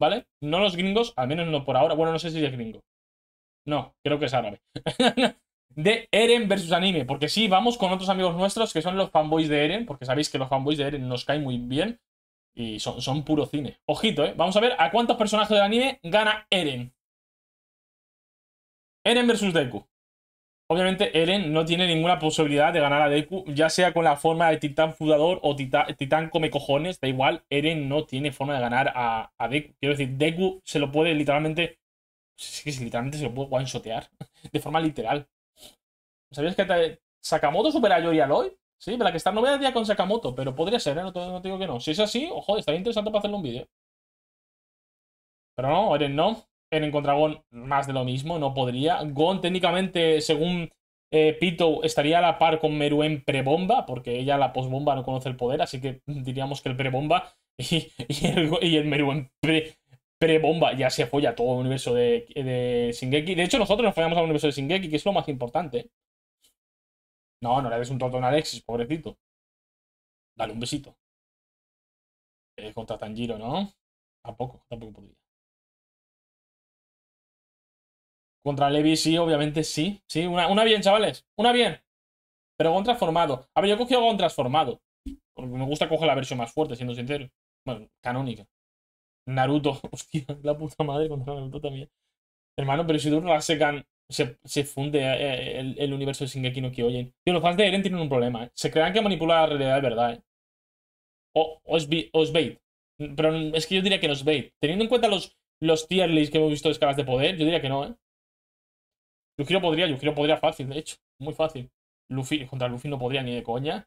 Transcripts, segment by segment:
¿vale? No los gringos, al menos no por ahora. Bueno, no sé si es gringo. No, creo que es árabe. de Eren versus anime. Porque sí, vamos con otros amigos nuestros que son los fanboys de Eren. Porque sabéis que los fanboys de Eren nos caen muy bien. Y son, puro cine. Ojito, ¿eh? Vamos a ver a cuántos personajes del anime gana Eren. Eren versus Deku. Obviamente Eren no tiene ninguna posibilidad de ganar a Deku, ya sea con la forma de Titán Fundador o Titán Come Cojones, da igual, Eren no tiene forma de ganar a, Deku. Quiero decir, Deku se lo puede literalmente... Sí, literalmente se lo puede one de forma literal. ¿Sabías que Sakamoto supera a Yori Aloy? Sí, la que está no día con Sakamoto, pero podría ser, ¿eh? no, te digo que no. Si es así, ojo, estaría interesante para hacerle un vídeo. Pero no, Eren no en contra Gon más de lo mismo, no podría. Gon técnicamente, según eh, Pito, estaría a la par con Meru en prebomba, porque ella la postbomba no conoce el poder, así que diríamos que el prebomba y, y, el, y el en pre, ya se apoya todo el universo de, de Shingeki. De hecho, nosotros nos follamos al universo de Singeki que es lo más importante. No, no le des un tonto a Alexis, pobrecito. Dale un besito. contra Tanjiro, ¿no? Tampoco, tampoco podría. Contra Levi sí, obviamente sí. Sí, una, una bien, chavales. Una bien. Pero con transformado. A ver, yo he cogido Gon transformado. Porque me gusta coger la versión más fuerte, siendo sincero. Bueno, canónica. Naruto. Hostia, la puta madre contra Naruto también. Hermano, pero si Duras secan, se, se funde eh, eh, el, universo de Shingeki no Kyojin. Tío, los fans de Eren tienen un problema. Eh. Se crean que manipula la realidad de verdad. Eh. O, os, Pero es que yo diría que no os Teniendo en cuenta los, los tier lists que hemos visto de escalas de poder, yo diría que no, ¿eh? Yujiro podría, creo podría fácil, de hecho. Muy fácil. Luffy, contra Luffy no podría ni de coña.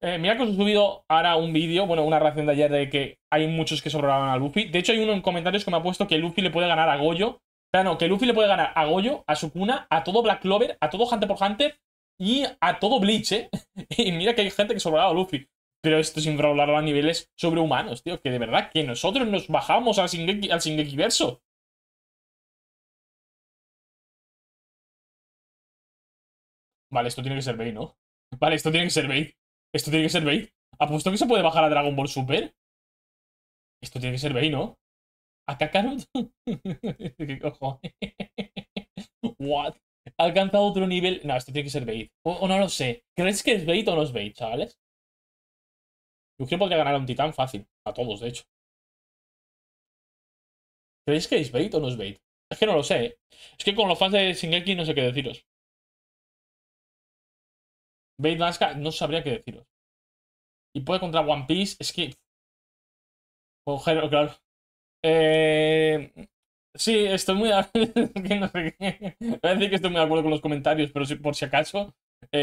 Eh, mira que os he subido ahora un vídeo, bueno, una reacción de ayer de que hay muchos que sobraban a Luffy. De hecho, hay uno en comentarios que me ha puesto que Luffy le puede ganar a Goyo. Claro, no, que Luffy le puede ganar a Goyo, a Sukuna, a todo Black Clover, a todo Hunter por Hunter y a todo Bleach, ¿eh? y mira que hay gente que sobraba a Luffy. Pero esto sin hablar a niveles sobrehumanos, tío. Que de verdad que nosotros nos bajamos al al Vale, esto tiene que ser Bait, ¿no? Vale, esto tiene que ser Bait. Esto tiene que ser Bait. Apuesto que se puede bajar a Dragon Ball Super. Esto tiene que ser Bait, ¿no? ¿A ¿Qué cojones? What? ¿Ha alcanzado otro nivel? No, esto tiene que ser Bait. O, no lo sé. ¿Crees que es Bait o no es Bait, chavales? Yo creo que podría ganar a un titán fácil. A todos, de hecho. ¿Creéis que es bait o no es bait? Es que no lo sé. ¿eh? Es que con los fans de Shingeki no sé qué deciros. Blade no sabría qué deciros. Y puede contra One Piece, es que. Coger, claro. Eh... Sí, estoy muy. no sé decir que estoy muy de acuerdo con los comentarios, pero por si acaso, eh, eh,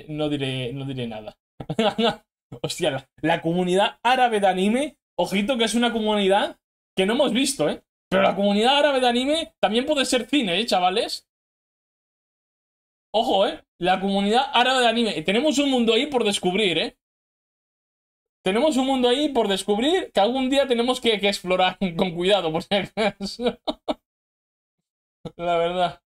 eh, no, diré, no diré nada. Hostia, la, la, comunidad árabe de anime, ojito que es una comunidad que no hemos visto, ¿eh? Pero la comunidad árabe de anime también puede ser cine, ¿eh, chavales? Ojo, ¿eh? La comunidad árabe de anime. Tenemos un mundo ahí por descubrir, ¿eh? Tenemos un mundo ahí por descubrir que algún día tenemos que, explorar con cuidado, por si acaso. La verdad.